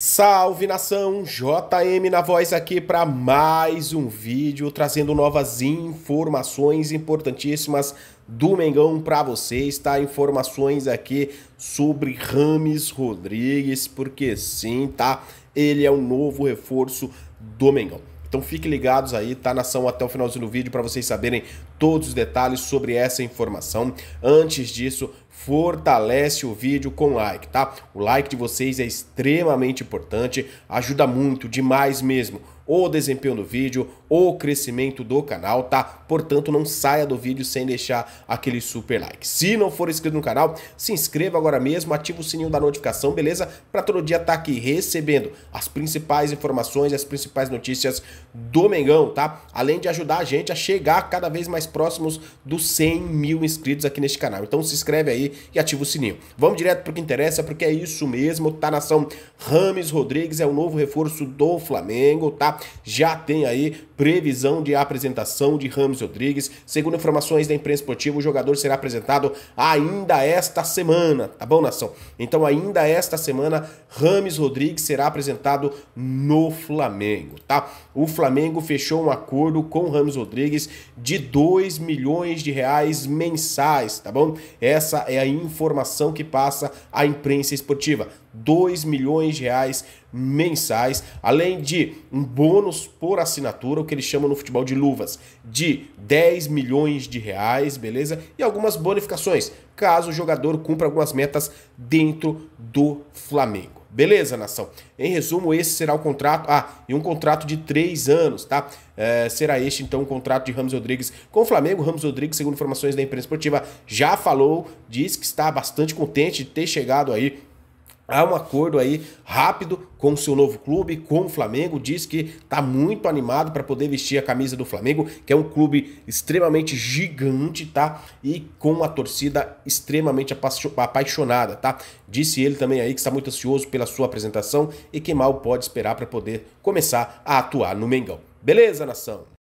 Salve nação, JM na voz aqui para mais um vídeo trazendo novas informações importantíssimas do Mengão para vocês, tá? Informações aqui sobre Rames Rodrigues, porque sim, tá? Ele é um novo reforço do Mengão. Então fiquem ligados aí, tá nação até o finalzinho do vídeo para vocês saberem todos os detalhes sobre essa informação. Antes disso, fortalece o vídeo com like, tá? O like de vocês é extremamente importante, ajuda muito, demais mesmo o desempenho do vídeo, o crescimento do canal, tá? Portanto, não saia do vídeo sem deixar aquele super like. Se não for inscrito no canal, se inscreva agora mesmo, ativa o sininho da notificação, beleza? Para todo dia estar tá aqui recebendo as principais informações, as principais notícias do Mengão, tá? Além de ajudar a gente a chegar cada vez mais próximos dos 100 mil inscritos aqui neste canal. Então se inscreve aí, e ativa o sininho. Vamos direto pro que interessa, porque é isso mesmo, tá nação? Rames Rodrigues é o novo reforço do Flamengo, tá? Já tem aí previsão de apresentação de Rames Rodrigues. Segundo informações da imprensa esportiva, o jogador será apresentado ainda esta semana, tá bom, nação? Então, ainda esta semana, Rames Rodrigues será apresentado no Flamengo, tá? O Flamengo fechou um acordo com Rames Rodrigues de 2 milhões de reais mensais, tá bom? Essa é a informação que passa à imprensa esportiva. 2 milhões de reais mensais, além de um bônus por assinatura, o que eles chamam no futebol de luvas, de 10 milhões de reais, beleza? E algumas bonificações, caso o jogador cumpra algumas metas dentro do Flamengo. Beleza, nação. Em resumo, esse será o contrato. Ah, e um contrato de três anos, tá? É, será este, então, o contrato de Ramos Rodrigues com o Flamengo. Ramos Rodrigues, segundo informações da imprensa esportiva, já falou, diz que está bastante contente de ter chegado aí há um acordo aí rápido com o seu novo clube, com o Flamengo, diz que está muito animado para poder vestir a camisa do Flamengo, que é um clube extremamente gigante, tá? E com uma torcida extremamente apaixonada, tá? Disse ele também aí que está muito ansioso pela sua apresentação e que mal pode esperar para poder começar a atuar no Mengão. Beleza, nação?